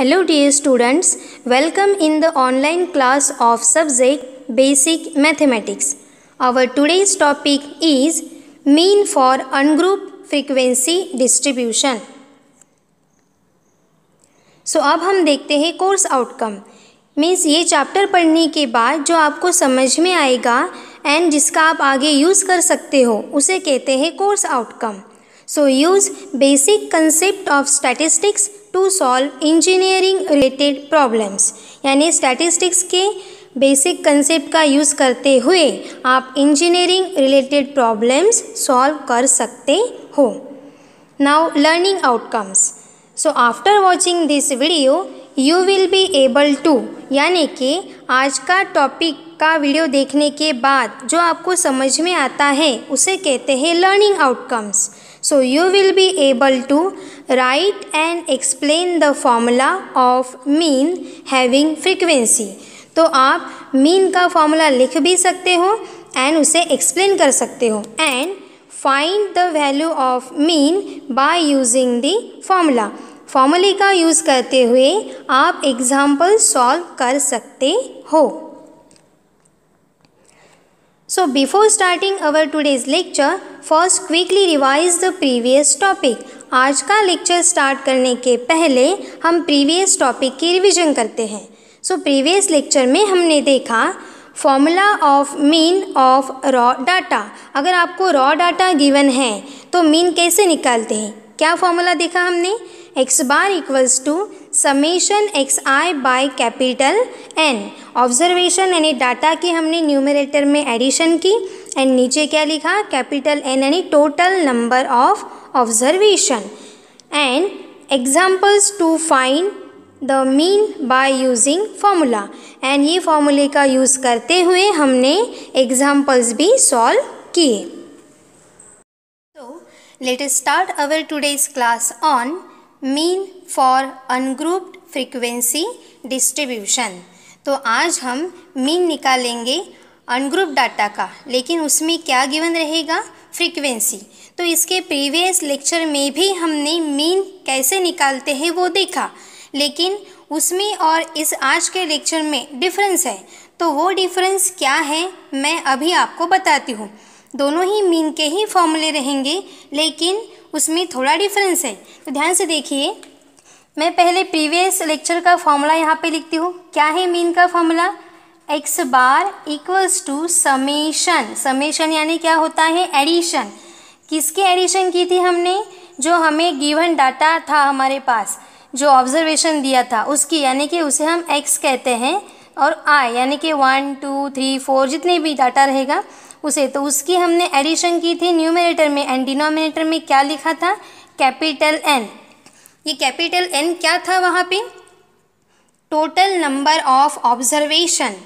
Hello the students welcome in the online class of subject basic mathematics our today's topic is mean for ungroup frequency distribution so अब हम देखते हैं course outcome means ये chapter पढ़ने के बाद जो आपको समझ में आएगा एंड जिसका आप आगे यूज़ कर सकते हो उसे कहते हैं course outcome so use basic concept of statistics to solve engineering related problems यानी स्टैटिस्टिक्स के बेसिक कंसेप्ट का यूज़ करते हुए आप इंजीनियरिंग रिलेटेड प्रॉब्लम्स सॉल्व कर सकते हो now learning outcomes so after watching this video you will be able to यानी कि आज का टॉपिक का वीडियो देखने के बाद जो आपको समझ में आता है उसे कहते हैं learning outcomes So you will be able to write and explain the formula of mean having frequency. तो आप mean का formula लिख भी सकते हो and उसे explain कर सकते हो and find the value of mean by using the formula फॉर्मूले का यूज़ करते हुए आप एग्ज़ाम्पल सॉल्व कर सकते हो So before starting our today's lecture, first quickly revise the previous topic. आज का लेक्चर स्टार्ट करने के पहले हम प्रीवियस टॉपिक की रिवीजन करते हैं सो प्रीवियस लेक्चर में हमने देखा formula of mean of raw data अगर आपको रॉ डाटा गिवन है तो मीन कैसे निकालते हैं क्या फॉर्मूला देखा हमने X bar equals to summation X I by capital N observation यानी डाटा की हमने न्यूमरेटर में एडिशन की एंड नीचे क्या लिखा कैपिटल एन यानी total number of observation and examples to find the mean by using formula and ये फार्मूले का यूज़ करते हुए हमने एग्जाम्पल्स भी सॉल्व किए so let start our today's class on mean for ungrouped frequency distribution तो आज हम मीन निकालेंगे अनग्रुप डाटा का लेकिन उसमें क्या गिवन रहेगा फ्रीक्वेंसी तो इसके प्रीवियस लेक्चर में भी हमने मीन कैसे निकालते हैं वो देखा लेकिन उसमें और इस आज के लेक्चर में डिफरेंस है तो वो डिफरेंस क्या है मैं अभी आपको बताती हूँ दोनों ही मीन के ही फॉर्मूले रहेंगे लेकिन उसमें थोड़ा डिफरेंस है तो ध्यान से देखिए मैं पहले प्रीवियस लेक्चर का फॉर्मूला यहाँ पे लिखती हूँ क्या है मीन का formula X bar equals to summation summation यानी क्या होता है एडिशन किसके एडिशन की थी हमने जो हमें गिवन डाटा था हमारे पास जो ऑब्जर्वेशन दिया था उसकी यानी कि उसे हम एक्स कहते हैं और आई यानी कि वन टू थ्री फोर जितने भी डाटा रहेगा उसे तो उसकी हमने एडिशन की थी न्यूमिनेटर में एंड डिनोमिनेटर में क्या लिखा था कैपिटल एन ये कैपिटल एन क्या था वहाँ पे टोटल नंबर ऑफ ऑब्जर्वेशन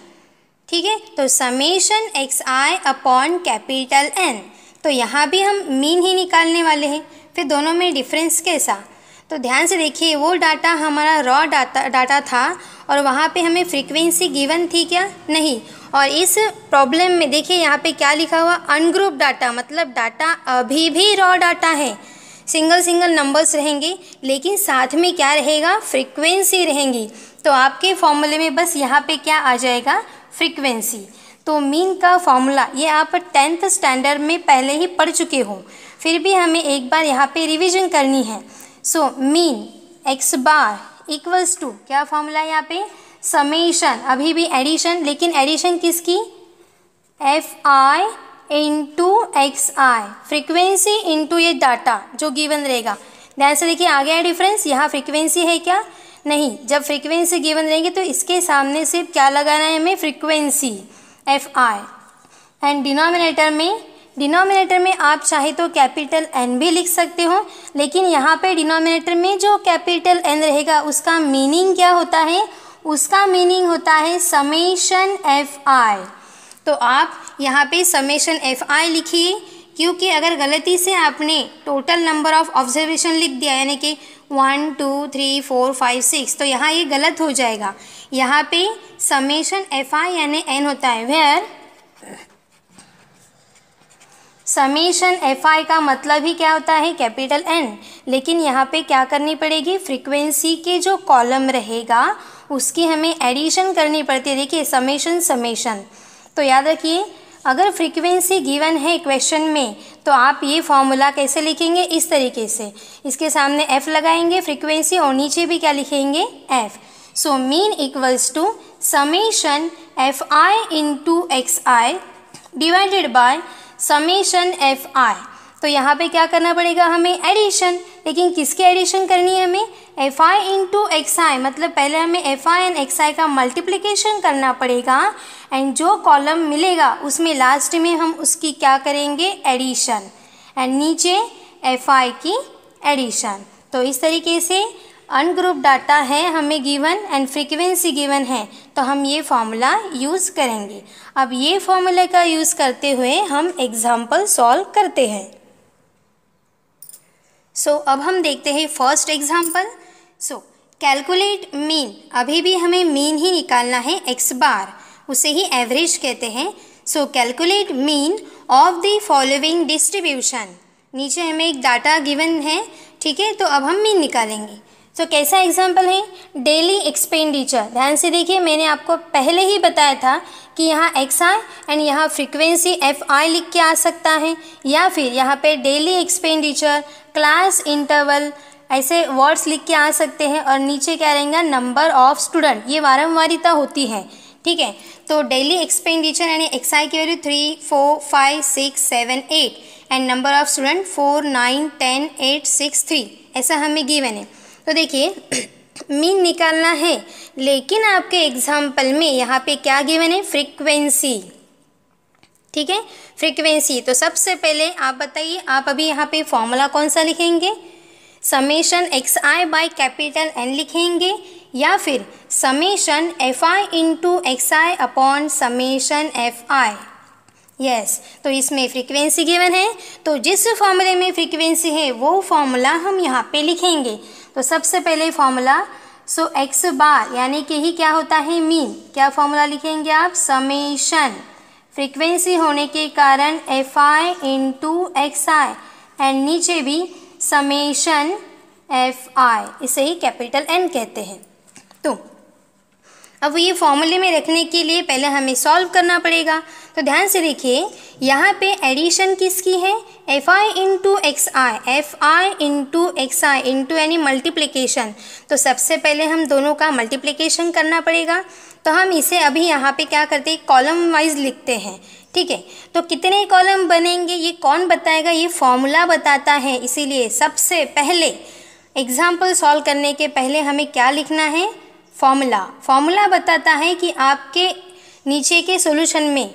ठीक है तो summation X I upon capital N तो यहाँ भी हम मीन ही निकालने वाले हैं फिर दोनों में डिफरेंस कैसा तो ध्यान से देखिए वो डाटा हमारा रॉ डाटा डाटा था और वहाँ पे हमें फ्रीक्वेंसी गिवन थी क्या नहीं और इस प्रॉब्लम में देखिए यहाँ पे क्या लिखा हुआ अनग्रुप डाटा मतलब डाटा अभी भी रॉ डाटा है सिंगल सिंगल नंबर्स रहेंगे लेकिन साथ में क्या रहेगा फ्रीक्वेंसी रहेंगी तो आपके फॉर्मूले में बस यहाँ पे क्या आ जाएगा फ्रीक्वेंसी तो मीन का फॉर्मूला ये आप टेंथ स्टैंडर्ड में पहले ही पढ़ चुके हो फिर भी हमें एक बार यहाँ पे रिवीजन करनी है so mean X bar equals to क्या फॉर्मूला है यहाँ पे समेशन अभी भी एडिशन लेकिन एडिशन किसकी F I into X I frequency into ये डाटा जो गिवन रहेगा ध्यान से देखिए आ गया डिफरेंस यहाँ फ्रिक्वेंसी है क्या नहीं जब फ्रिक्वेंसी गिवन रहेगी तो इसके सामने सिर्फ क्या लगाना है हमें frequency F I and denominator में डिनोमिनेटर में आप चाहे तो कैपिटल एन भी लिख सकते हो लेकिन यहाँ पे डिनोमिनेटर में जो कैपिटल एन रहेगा उसका मीनिंग क्या होता है उसका मीनिंग होता है समेशन एफ आई तो आप यहाँ पे समेशन एफ आई लिखिए क्योंकि अगर गलती से आपने टोटल नंबर ऑफ ऑब्जर्वेशन लिख दिया यानी कि one two three four five six तो यहाँ ये गलत हो जाएगा यहाँ पे समेशन एफ आई यानी एन होता है वेयर समीशन एफ आई का मतलब ही क्या होता है कैपिटल एन लेकिन यहाँ पे क्या करनी पड़ेगी फ्रीक्वेंसी के जो कॉलम रहेगा उसकी हमें एडिशन करनी पड़ती है देखिए समेशन समेशन तो याद रखिए अगर फ्रीक्वेंसी गिवन है क्वेश्चन में तो आप ये फॉर्मूला कैसे लिखेंगे इस तरीके से इसके सामने एफ़ लगाएंगे फ्रीक्वेंसी और नीचे भी क्या लिखेंगे F so mean equals to summation F I into X I divided by summation F I तो यहाँ पे क्या करना पड़ेगा हमें एडिशन लेकिन किसकी एडिशन करनी है हमें F I into X I मतलब पहले हमें F I and X I का मल्टीप्लीकेशन करना पड़ेगा एंड जो कॉलम मिलेगा उसमें लास्ट में हम उसकी क्या करेंगे एडिशन एंड नीचे एफ आई की एडिशन तो इस तरीके से अनग्रुप डाटा है हमें गिवन एंड फ्रीक्वेंसी गिवन है तो हम ये फॉर्मूला यूज़ करेंगे अब ये फॉर्मूला का यूज़ करते हुए हम एग्ज़ाम्पल सॉल्व करते हैं सो so, अब हम देखते हैं first example so calculate mean अभी भी हमें मीन ही निकालना है एक्स बार उसे ही एवरेज कहते हैं so calculate mean of the following distribution नीचे हमें एक डाटा गिवन है ठीक है तो अब हम मीन निकालेंगे सो so, कैसा एग्जाम्पल है डेली एक्सपेंडिचर ध्यान से देखिए मैंने आपको पहले ही बताया था कि यहाँ एक्स आई एंड यहाँ फ्रीक्वेंसी एफ आई लिख के आ सकता है या फिर यहाँ पे डेली एक्सपेंडिचर क्लास इंटरवल ऐसे वर्ड्स लिख के आ सकते हैं और नीचे क्या रहेगा नंबर ऑफ स्टूडेंट ये वारंवारिता होती है ठीक है तो डेली एक्सपेंडिचर यानी एक्स आई की value three four five six seven eight and number of student four nine ten eight six three ऐसा हमें गिवन है तो देखिए मीन निकालना है लेकिन आपके एग्जाम्पल में यहाँ पे क्या गिवन है फ्रीक्वेंसी ठीक है फ्रीक्वेंसी तो सबसे पहले आप बताइए आप अभी यहाँ पे फॉर्मूला कौन सा लिखेंगे summation X I by capital N लिखेंगे या फिर summation F I into X I upon summation F I yes तो इसमें फ्रीक्वेंसी गिवन है तो जिस फॉर्मूले में फ्रीक्वेंसी है वो फॉर्मूला हम यहाँ पे लिखेंगे तो सबसे पहले फॉर्मूला सो एक्स बार यानी कि ही क्या होता है मीन क्या फॉर्मूला लिखेंगे आप समेशन फ्रीक्वेंसी होने के कारण F I into X I and नीचे भी समेशन एफ आई इसे ही कैपिटल एन कहते हैं तो अब ये फॉर्मूले में रखने के लिए पहले हमें सॉल्व करना पड़ेगा तो ध्यान से देखिए यहाँ पे एडिशन किसकी है F I into X I F I into X I into यानी मल्टीप्लीकेशन तो सबसे पहले हम दोनों का मल्टीप्लीकेशन करना पड़ेगा तो हम इसे अभी यहाँ पे क्या करते हैं कॉलम वाइज लिखते हैं ठीक है तो कितने कॉलम बनेंगे ये कौन बताएगा ये फॉर्मूला बताता है इसीलिए सबसे पहले एग्ज़ाम्पल सॉल्व करने के पहले हमें क्या लिखना है फॉर्मूला फॉर्मूला बताता है कि आपके नीचे के सॉल्यूशन में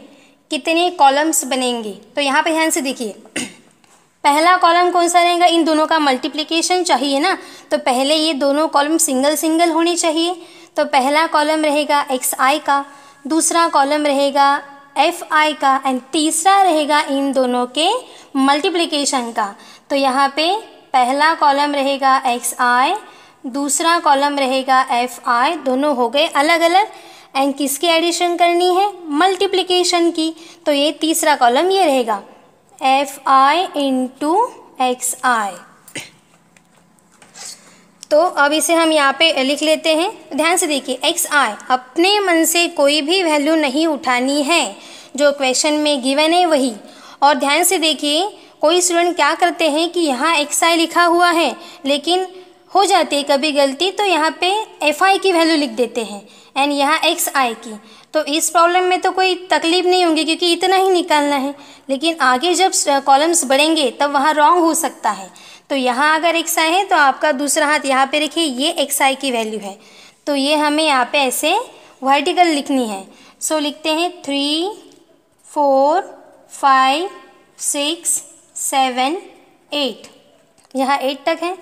कितने कॉलम्स बनेंगे तो यहाँ पे ध्यान से देखिए पहला कॉलम कौन सा रहेगा इन दोनों का मल्टीप्लिकेशन चाहिए ना तो पहले ये दोनों कॉलम सिंगल सिंगल होने चाहिए तो पहला कॉलम रहेगा एक्स आई का दूसरा कॉलम रहेगा एफ आई का एंड तीसरा रहेगा इन दोनों के मल्टीप्लिकेशन का तो यहाँ पे पहला कॉलम रहेगा एक्स आई दूसरा कॉलम रहेगा एफ आई दोनों हो गए अलग अलग एंड किसकी एडिशन करनी है मल्टीप्लिकेशन की तो ये तीसरा कॉलम ये रहेगा F I into X I तो अब इसे हम यहाँ पे लिख लेते हैं ध्यान से देखिए एक्स आई अपने मन से कोई भी वैल्यू नहीं उठानी है जो क्वेश्चन में गिवन है वही और ध्यान से देखिए कोई स्टूडेंट क्या करते हैं कि यहाँ एक्स आई लिखा हुआ है लेकिन हो जाती है कभी गलती तो यहाँ पे एफ आई की वैल्यू लिख देते हैं एंड यहाँ एक्स आई की तो इस प्रॉब्लम में तो कोई तकलीफ नहीं होगी क्योंकि इतना ही निकालना है लेकिन आगे जब कॉलम्स बढ़ेंगे तब वहाँ रॉन्ग हो सकता है तो यहाँ अगर एक्स आई है तो आपका दूसरा हाथ यहाँ पे रखिए ये एक्स आई की वैल्यू है तो ये हमें यहाँ पे ऐसे वर्टिकल लिखनी है सो so, लिखते हैं three four five six seven eight यहाँ एट तक है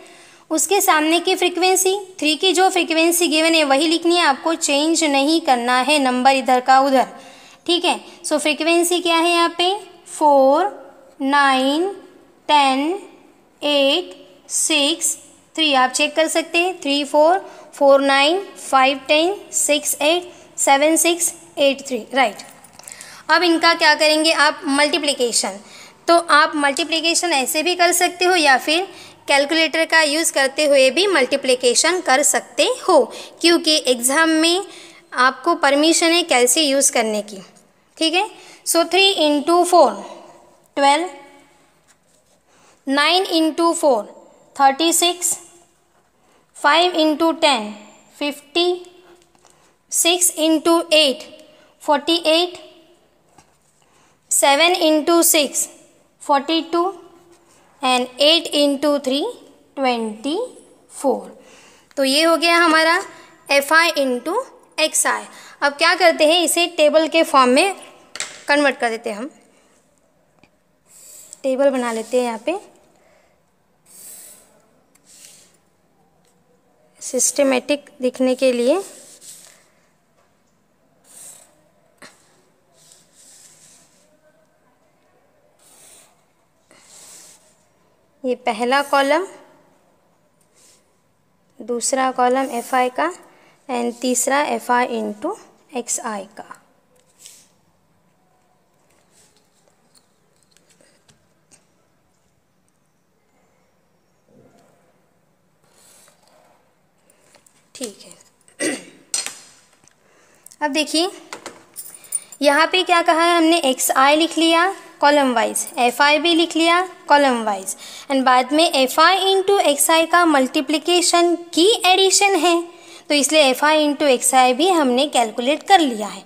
उसके सामने की फ्रीक्वेंसी थ्री की जो फ्रीक्वेंसी गिवन है वही लिखनी है आपको चेंज नहीं करना है नंबर इधर का उधर ठीक है सो so, फ्रीक्वेंसी क्या है यहाँ पे four nine ten eight six three आप चेक कर सकते हैं three four four nine five ten six eight seven six eight three right अब इनका क्या करेंगे आप मल्टीप्लिकेशन तो आप मल्टीप्लिकेशन ऐसे भी कर सकते हो या फिर कैलकुलेटर का यूज़ करते हुए भी मल्टीप्लिकेशन कर सकते हो क्योंकि एग्ज़ाम में आपको परमिशन है कैसे यूज़ करने की ठीक है so three into four twelve nine into four thirty six five into ten fifty six into eight forty eight seven into six forty two and eight into three twenty four तो ये हो गया हमारा F I into X I अब क्या करते हैं इसे टेबल के फॉर्म में कन्वर्ट कर देते हैं हम टेबल बना लेते हैं यहाँ पे सिस्टमेटिक दिखने के लिए ये पहला कॉलम दूसरा कॉलम एफ आई का एंड तीसरा F I into X I का ठीक है अब देखिए यहाँ पे क्या कहा है हमने एक्स आई लिख लिया कॉलम वाइज एफ आई भी लिख लिया कॉलम वाइज एंड बाद में F I into X I का मल्टीप्लीकेशन की एडिशन है तो इसलिए F I into X I भी हमने कैलकुलेट कर लिया है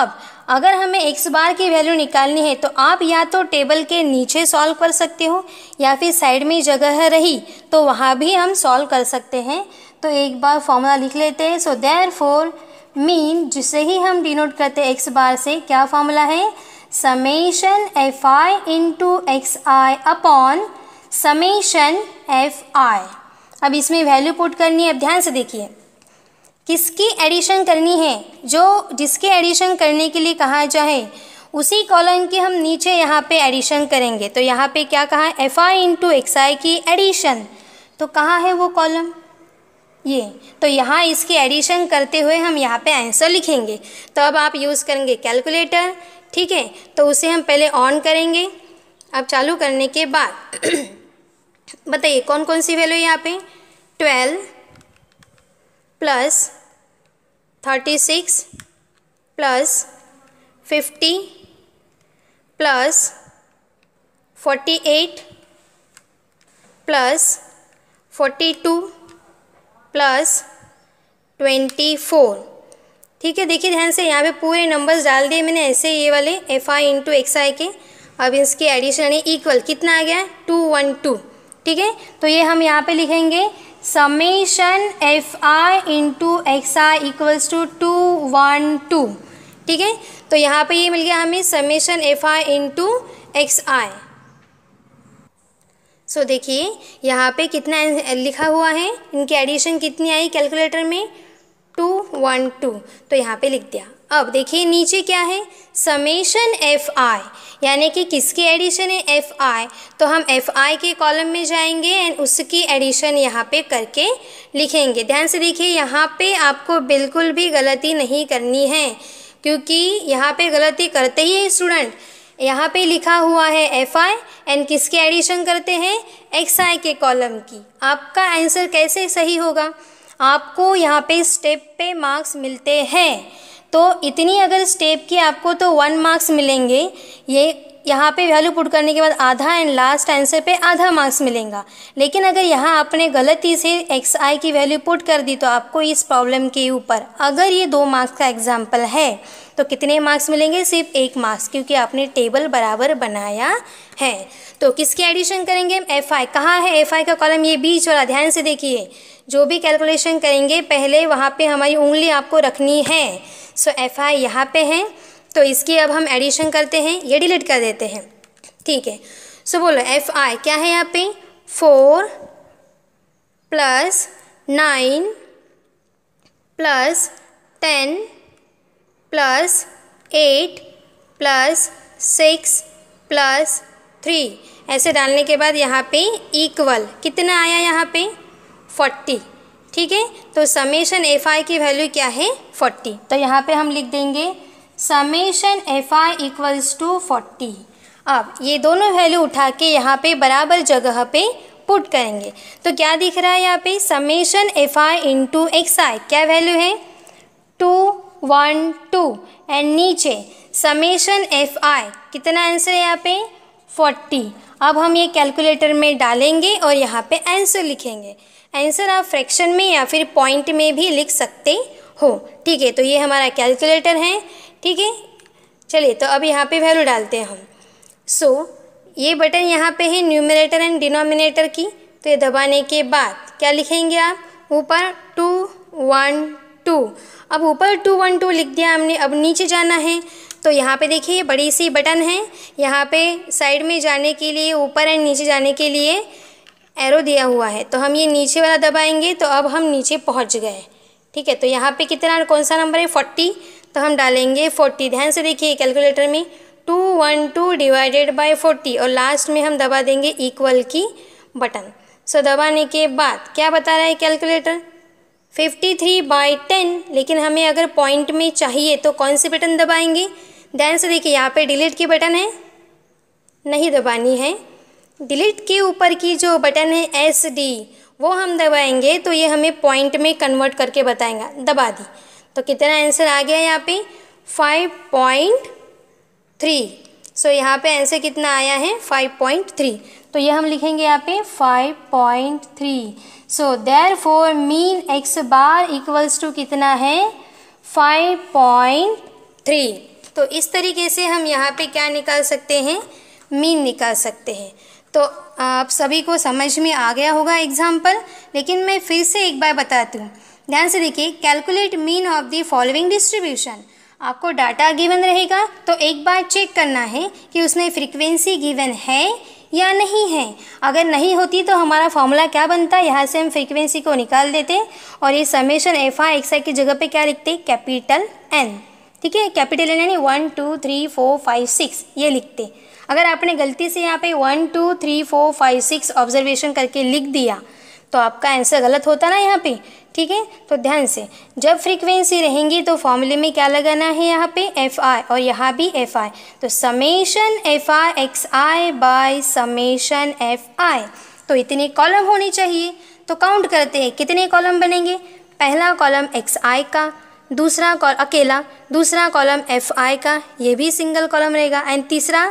अब अगर हमें एक्स बार की वैल्यू निकालनी है तो आप या तो टेबल के नीचे सॉल्व कर सकते हो या फिर साइड में जगह रही तो वहाँ भी हम सॉल्व कर सकते हैं तो एक बार फॉर्मूला लिख लेते हैं सो देयर फोर मीन जिसे ही हम डिनोट करते हैं एक्स बार से क्या फॉर्मूला है summation fi into xi upon summation F I अब इसमें वैल्यू पुट करनी है अब ध्यान से देखिए किसकी एडिशन करनी है जो जिसके एडिशन करने के लिए कहा जाए उसी कॉलम के हम नीचे यहाँ पे एडिशन करेंगे तो यहाँ पे क्या कहा है F I into X I की एडिशन तो कहाँ है वो कॉलम ये तो यहाँ इसकी एडिशन करते हुए हम यहाँ पे आंसर लिखेंगे तो अब आप यूज़ करेंगे कैलकुलेटर ठीक है तो उसे हम पहले ऑन करेंगे अब चालू करने के बाद बताइए कौन कौन सी वैल्यू यहाँ पे twelve plus thirty six plus fifty plus forty eight plus forty two plus twenty four ठीक है देखिए ध्यान से यहाँ पे पूरे नंबर्स डाल दिए मैंने ऐसे ये वाले F I into X I के अब इसके एडिशन है इक्वल कितना आ गया टू वन टू ठीक है तो ये हम यहाँ पे लिखेंगे summation F I into X I equals to two one two ठीक है तो यहाँ पे ये मिल गया हमें summation F I into X I so देखिए यहाँ पे कितना लिखा हुआ है इनकी एडिशन कितनी आई कैलकुलेटर में टू वन टू तो यहाँ पे लिख दिया अब देखिए नीचे क्या है समेशन एफ आई यानी कि किसकी एडिशन है एफ आई तो हम एफ आई के कॉलम में जाएंगे एंड उसकी एडिशन यहाँ पे करके लिखेंगे ध्यान से देखिए यहाँ पे आपको बिल्कुल भी गलती नहीं करनी है क्योंकि यहाँ पे गलती करते ही है स्टूडेंट यहाँ पे लिखा हुआ है एफ आई एंड किसकी एडिशन करते हैं एक्स आई के कॉलम की आपका आंसर कैसे सही होगा आपको यहाँ पे स्टेप पे मार्क्स मिलते हैं तो इतनी अगर स्टेप की आपको तो वन मार्क्स मिलेंगे ये यहाँ पे वैल्यू पुट करने के बाद आधा एंड लास्ट आंसर पे आधा मार्क्स मिलेगा लेकिन अगर यहाँ आपने गलती से एक्स आई की वैल्यू पुट कर दी तो आपको इस प्रॉब्लम के ऊपर अगर ये दो मार्क्स का एग्जाम्पल है तो कितने मार्क्स मिलेंगे सिर्फ एक मार्क्स क्योंकि आपने टेबल बराबर बनाया है तो किसकी एडिशन करेंगे एफ आई कहाँ है एफ आई का कॉलम ये बीच वाला ध्यान से देखिए जो भी कैलकुलेशन करेंगे पहले वहाँ पे हमारी उंगली आपको रखनी है सो एफ आई यहाँ पर है तो इसकी अब हम एडिशन करते हैं ये डिलीट कर देते हैं ठीक है सो बोलो एफ आई क्या है यहाँ पे four plus nine plus ten plus eight plus six plus three ऐसे डालने के बाद यहाँ पे इक्वल कितना आया यहाँ पे फोर्टी ठीक है तो समेशन एफ आई की वैल्यू क्या है फोर्टी तो यहाँ पे हम लिख देंगे summation F I equals to forty अब ये दोनों वैल्यू उठा के यहाँ पे बराबर जगह पे पुट करेंगे तो क्या दिख रहा है यहाँ पे summation F I into X I क्या वैल्यू है टू वन टू एंड नीचे समेशन एफ आई कितना आंसर है यहाँ पे फोर्टी अब हम ये कैलकुलेटर में डालेंगे और यहाँ पे आंसर लिखेंगे आंसर आप फ्रैक्शन में या फिर पॉइंट में भी लिख सकते हो ठीक है तो ये हमारा कैलकुलेटर है ठीक है चलिए तो अब यहाँ पे वैल्यू डालते हैं हम सो so, ये बटन यहाँ पे है न्यूमिनेटर एंड डिनोमिनेटर की तो ये दबाने के बाद क्या लिखेंगे आप ऊपर टू वन टू अब ऊपर टू वन टू लिख दिया हमने अब नीचे जाना है तो यहाँ पे देखिए बड़ी सी बटन है यहाँ पे साइड में जाने के लिए ऊपर एंड नीचे जाने के लिए एरो दिया हुआ है तो हम ये नीचे वाला दबाएंगे तो अब हम नीचे पहुंच गए ठीक है तो यहाँ पे कितना कौन सा नंबर है फोर्टी तो हम डालेंगे फोर्टी ध्यान से देखिए कैलकुलेटर में two one two divided by forty और लास्ट में हम दबा देंगे इक्वल की बटन सो so, दबाने के बाद क्या बता रहा है calculator fifty three by ten लेकिन हमें अगर पॉइंट में चाहिए तो कौन से बटन दबाएंगे ध्यान से देखिए यहाँ पे डिलीट की बटन है नहीं दबानी है डिलीट के ऊपर की जो बटन है एस डी वो हम दबाएंगे तो ये हमें पॉइंट में कन्वर्ट करके बताएगा दबा दी तो कितना आंसर आ गया यहाँ पे फाइव पॉइंट थ्री सो यहाँ पे आंसर कितना आया है फाइव पॉइंट थ्री तो ये हम लिखेंगे यहाँ पे five point three so therefore mean X bar equals to कितना है फाइव पॉइंट थ्री तो इस तरीके से हम यहाँ पे क्या निकाल सकते हैं मीन निकाल सकते हैं तो आप सभी को समझ में आ गया होगा एग्जाम्पल लेकिन मैं फिर से एक बार बताती हूँ ध्यान से देखिए calculate mean of the following distribution आपको डाटा गिवन रहेगा तो एक बार चेक करना है कि उसमें फ्रीक्वेंसी गिवन है या नहीं है अगर नहीं होती तो हमारा फॉर्मूला क्या बनता है यहाँ से हम फ्रीक्वेंसी को निकाल देते और ये summation F I X I की जगह पे क्या लिखते कैपिटल एन ठीक है कैपिटल एन यानी one two three four five six ये लिखते अगर आपने गलती से यहाँ पे one two three four five six observation करके लिख दिया तो आपका आंसर गलत होता ना यहाँ पे ठीक है तो ध्यान से जब फ्रीक्वेंसी रहेंगी तो फॉर्मूले में क्या लगाना है यहाँ पे एफ आई और यहाँ भी एफ आई तो summation F I X I by summation F I तो इतने कॉलम होने चाहिए तो काउंट करते हैं कितने कॉलम बनेंगे पहला कॉलम एक्स आई का दूसरा कॉल अकेला दूसरा कॉलम एफ आई का ये भी सिंगल कॉलम रहेगा एंड तीसरा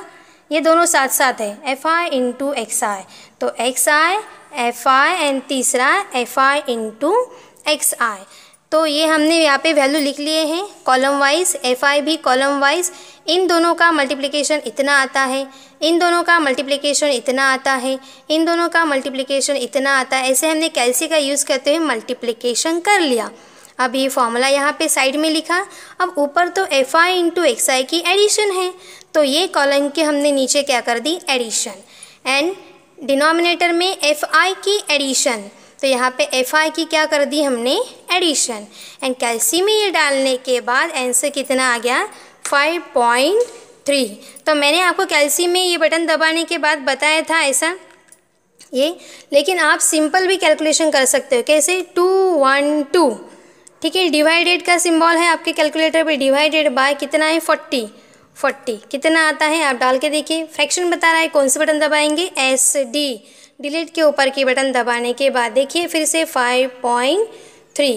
ये दोनों साथ साथ है F I into X I तो X I F I and तीसरा F I into X I तो ये हमने यहाँ पे वैल्यू लिख लिए हैं कॉलम वाइज एफ आई भी कॉलम वाइज इन दोनों का मल्टीप्लिकेशन इतना आता है इन दोनों का मल्टीप्लिकेशन इतना आता है इन दोनों का मल्टीप्लिकेशन इतना आता है ऐसे हमने कैलसी का यूज़ करते हुए मल्टीप्लिकेशन कर लिया अब ये फॉर्मूला यहाँ पे साइड में लिखा अब ऊपर तो F I into X I की एडिशन है तो ये कॉलम के हमने नीचे क्या कर दी एडिशन एंड डिनोमिनेटर में एफ आई की एडिशन तो यहाँ पे एफ आई की क्या कर दी हमने एडिशन एंड कैल्सी में ये डालने के बाद आंसर कितना आ गया फाइव पॉइंट थ्री तो मैंने आपको कैल्सी में ये बटन दबाने के बाद बताया था ऐसा ये लेकिन आप सिंपल भी कैलकुलेशन कर सकते हो कैसे टू वन टू ठीक है डिवाइडेड का सिंबल है आपके कैलकुलेटर पे डिवाइडेड बाय कितना है फोर्टी फोर्टी कितना आता है आप डाल के देखिए फ्रैक्शन बता रहा है कौन से बटन दबाएंगे एस डी डिलीट के ऊपर के बटन दबाने के बाद देखिए फिर से फाइव पॉइंट थ्री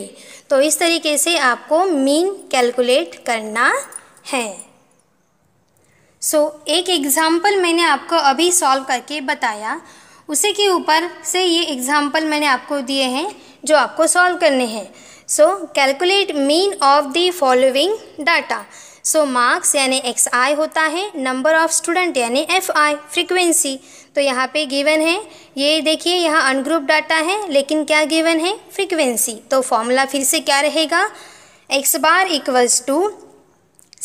तो इस तरीके से आपको मीन कैलकुलेट करना है सो so, एक एग्ज़ाम्पल मैंने आपको अभी सॉल्व करके बताया उसी के ऊपर से ये एग्ज़ाम्पल मैंने आपको दिए हैं जो आपको सॉल्व करने हैं so calculate mean of the following data so marks यानी एक्स आई होता है नंबर ऑफ स्टूडेंट यानी एफ आई फ्रिक्वेंसी तो यहाँ पे गिवन है ये देखिए यहाँ अनग्रुप डाटा है लेकिन क्या गिवन है फ्रिक्वेंसी तो फॉर्मूला फिर से क्या रहेगा X bar equals to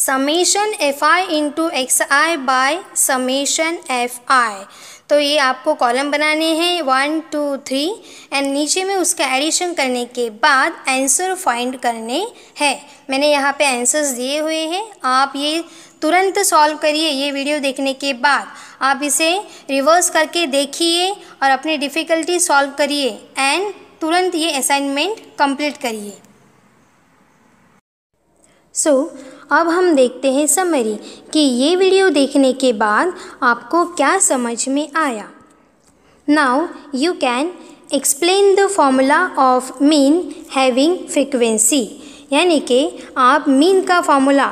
summation F I into X I by summation F I तो ये आपको कॉलम बनाने हैं वन टू थ्री एंड नीचे में उसका एडिशन करने के बाद आंसर फाइंड करने हैं मैंने यहाँ पे आंसर्स दिए हुए हैं आप ये तुरंत सॉल्व करिए ये वीडियो देखने के बाद आप इसे रिवर्स करके देखिए और अपनी डिफ़िकल्टी सॉल्व करिए एंड तुरंत ये असाइनमेंट कंप्लीट करिए सो so, अब हम देखते हैं समरी कि ये वीडियो देखने के बाद आपको क्या समझ में आया now you can explain the formula of mean having frequency यानी कि आप मीन का फॉर्मूला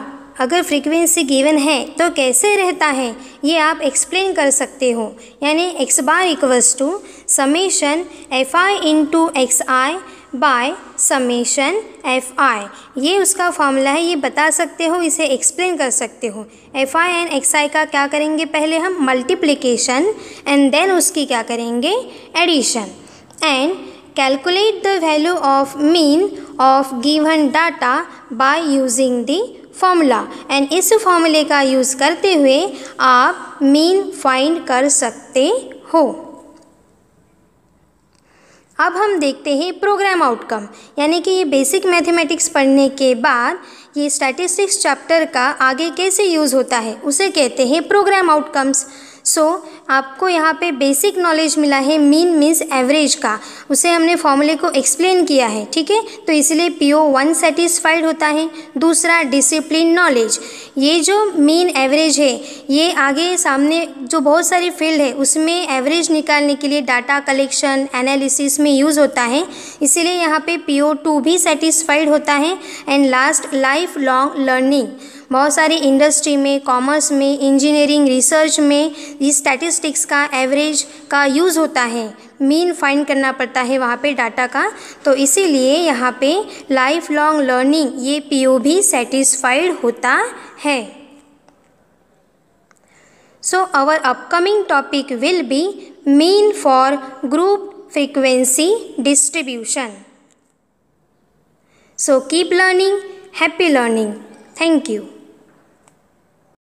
अगर फ्रीक्वेंसी गिवन है तो कैसे रहता है ये आप एक्सप्लेन कर सकते हो यानी X bar equals to summation F I into X I by summation F I ये उसका फॉर्मूला है ये बता सकते हो इसे एक्सप्लेन कर सकते हो F I and X I का क्या करेंगे पहले हम मल्टीप्लिकेशन एंड देन उसकी क्या करेंगे addition and calculate the value of mean of given data by using the formula and इस फॉर्मूले का यूज़ करते हुए आप मीन फाइंड कर सकते हो अब हम देखते हैं प्रोग्राम आउटकम यानी कि ये बेसिक मैथमेटिक्स पढ़ने के बाद ये स्टैटिस्टिक्स चैप्टर का आगे कैसे यूज़ होता है उसे कहते हैं प्रोग्राम आउटकम्स सो so, आपको यहाँ पे बेसिक नॉलेज मिला है मीन मीन्स एवरेज का उसे हमने फॉर्मूले को एक्सप्लेन किया है ठीक है तो इसलिए पी ओ वन सेटिस्फाइड होता है दूसरा डिसिप्लिन नॉलेज ये जो मीन एवरेज है ये आगे सामने जो बहुत सारी फील्ड है उसमें एवरेज निकालने के लिए डाटा कलेक्शन एनालिसिस में यूज़ होता है इसीलिए यहाँ पर पी ओ टू भी सेटिस्फाइड होता है and last life long learning बहुत सारी इंडस्ट्री में कॉमर्स में इंजीनियरिंग रिसर्च में इस स्टैटिस्टिक्स का एवरेज का यूज़ होता है मीन फाइंड करना पड़ता है वहाँ पे डाटा का तो इसीलिए यहाँ पे लाइफ लॉन्ग लर्निंग ये ओ भी सेटिस्फाइड होता है so our upcoming topic will be mean for group frequency distribution so keep learning happy learning thank you